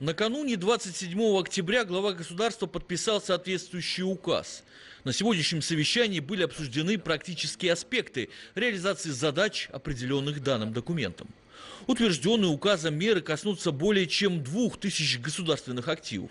Накануне 27 октября глава государства подписал соответствующий указ. На сегодняшнем совещании были обсуждены практические аспекты реализации задач, определенных данным документом. Утвержденные указом меры коснутся более чем двух тысяч государственных активов.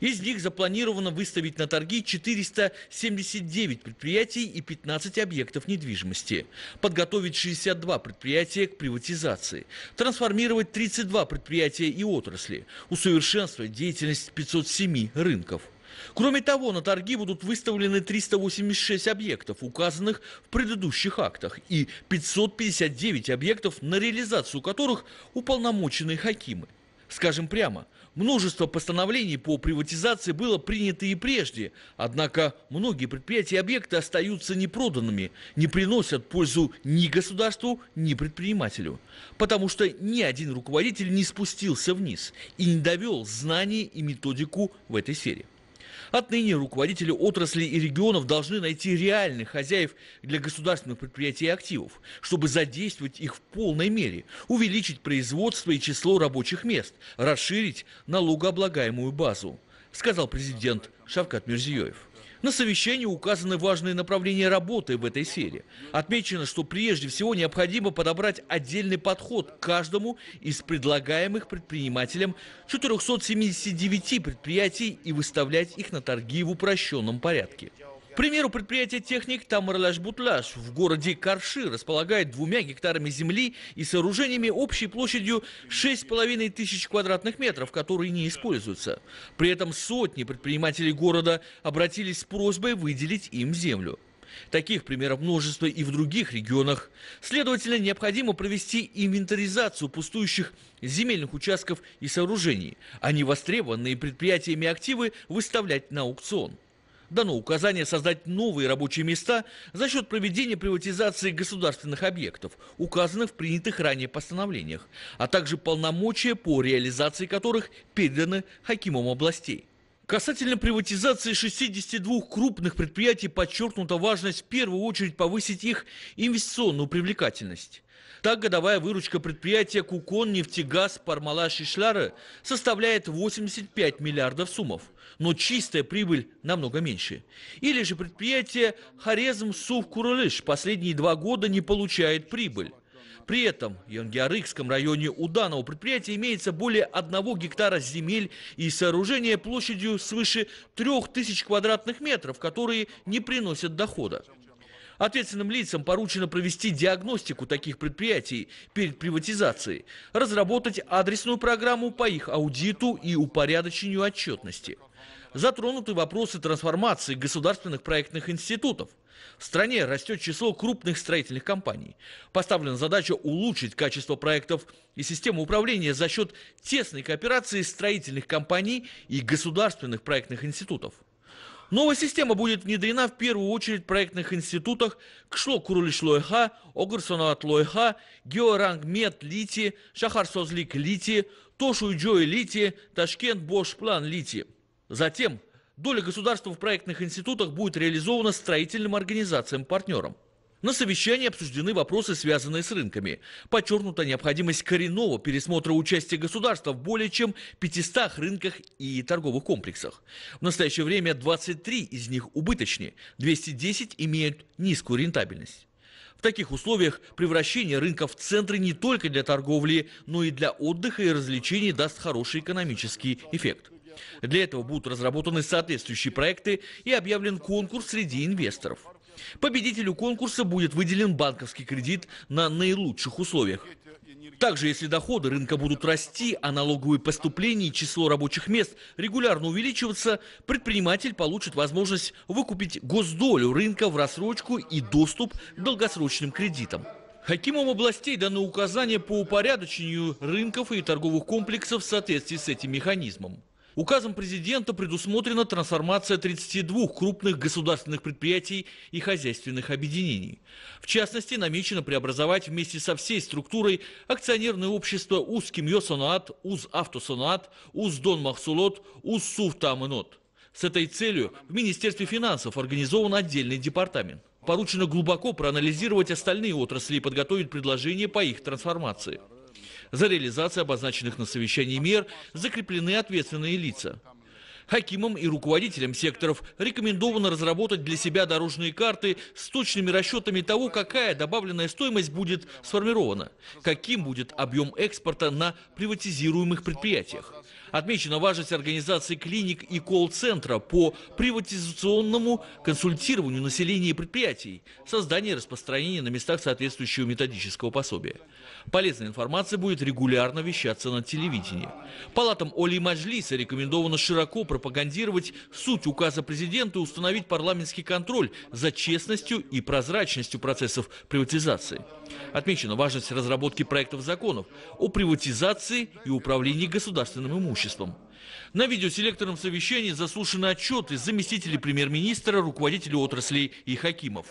Из них запланировано выставить на торги 479 предприятий и 15 объектов недвижимости, подготовить 62 предприятия к приватизации, трансформировать 32 предприятия и отрасли, усовершенствовать деятельность 507 рынков – Кроме того, на торги будут выставлены 386 объектов, указанных в предыдущих актах, и 559 объектов, на реализацию которых уполномоченные Хакимы. Скажем прямо, множество постановлений по приватизации было принято и прежде, однако многие предприятия и объекты остаются непроданными, не приносят пользу ни государству, ни предпринимателю, потому что ни один руководитель не спустился вниз и не довел знания и методику в этой сфере. Отныне руководители отрасли и регионов должны найти реальных хозяев для государственных предприятий и активов, чтобы задействовать их в полной мере, увеличить производство и число рабочих мест, расширить налогооблагаемую базу, сказал президент Шавкат Мирзиёев. На совещании указаны важные направления работы в этой сфере. Отмечено, что прежде всего необходимо подобрать отдельный подход к каждому из предлагаемых предпринимателям 479 предприятий и выставлять их на торги в упрощенном порядке примеру, предприятие техник Тамарлаш-Бутлаш в городе Карши располагает двумя гектарами земли и сооружениями общей площадью 6,5 тысяч квадратных метров, которые не используются. При этом сотни предпринимателей города обратились с просьбой выделить им землю. Таких примеров множество и в других регионах. Следовательно, необходимо провести инвентаризацию пустующих земельных участков и сооружений, а не востребованные предприятиями активы выставлять на аукцион дано ну, указание создать новые рабочие места за счет проведения приватизации государственных объектов, указанных в принятых ранее постановлениях, а также полномочия по реализации которых переданы Хакимам областей. Касательно приватизации 62 крупных предприятий подчеркнута важность в первую очередь повысить их инвестиционную привлекательность. Так, годовая выручка предприятия «Кукон», «Нефтегаз», «Пармалаш» и «Шляры» составляет 85 миллиардов суммов. Но чистая прибыль намного меньше. Или же предприятие «Хорезм Сув Куралыш» последние два года не получает прибыль. При этом в Янгиарыкском районе у данного предприятия имеется более одного гектара земель и сооружение площадью свыше 3000 квадратных метров, которые не приносят дохода. Ответственным лицам поручено провести диагностику таких предприятий перед приватизацией, разработать адресную программу по их аудиту и упорядочению отчетности. Затронуты вопросы трансформации государственных проектных институтов – в стране растет число крупных строительных компаний. Поставлена задача улучшить качество проектов и систему управления за счет тесной кооперации строительных компаний и государственных проектных институтов. Новая система будет внедрена в первую очередь в проектных институтах Кшло Курулиш Лойха, Огурсонат Лойха, Георанг Лити, Шахар Лити, Тошу Лити, Ташкент Бош Лити. Затем доля государства в проектных институтах будет реализована строительным организациям-партнерам. На совещании обсуждены вопросы, связанные с рынками. Подчеркнута необходимость коренного пересмотра участия государства в более чем 500 рынках и торговых комплексах. В настоящее время 23 из них убыточны, 210 имеют низкую рентабельность. В таких условиях превращение рынка в центры не только для торговли, но и для отдыха и развлечений даст хороший экономический эффект. Для этого будут разработаны соответствующие проекты и объявлен конкурс среди инвесторов. Победителю конкурса будет выделен банковский кредит на наилучших условиях. Также, если доходы рынка будут расти, а налоговые поступления и число рабочих мест регулярно увеличиваться, предприниматель получит возможность выкупить госдолю рынка в рассрочку и доступ к долгосрочным кредитам. Хакимам областей даны указания по упорядочению рынков и торговых комплексов в соответствии с этим механизмом. Указом президента предусмотрена трансформация 32 крупных государственных предприятий и хозяйственных объединений. В частности, намечено преобразовать вместе со всей структурой акционерное общество УЗ-Кимьё-Санаат, уз махсулот уз С этой целью в Министерстве финансов организован отдельный департамент. Поручено глубоко проанализировать остальные отрасли и подготовить предложения по их трансформации. За реализацию обозначенных на совещании мер закреплены ответственные лица. Хакимам и руководителям секторов рекомендовано разработать для себя дорожные карты с точными расчетами того, какая добавленная стоимость будет сформирована, каким будет объем экспорта на приватизируемых предприятиях. Отмечена важность организации клиник и колл-центра по приватизационному консультированию населения и предприятий, создание и распространение на местах соответствующего методического пособия. Полезная информация будет регулярно вещаться на телевидении. Палатам Оли Маджлиса рекомендовано широко пропагандировать суть указа президента и установить парламентский контроль за честностью и прозрачностью процессов приватизации. Отмечена важность разработки проектов законов о приватизации и управлении государственным имуществом имуществом. На видеоселекторном совещании заслушаны отчеты заместителей премьер-министра, руководителей отраслей и хакимов.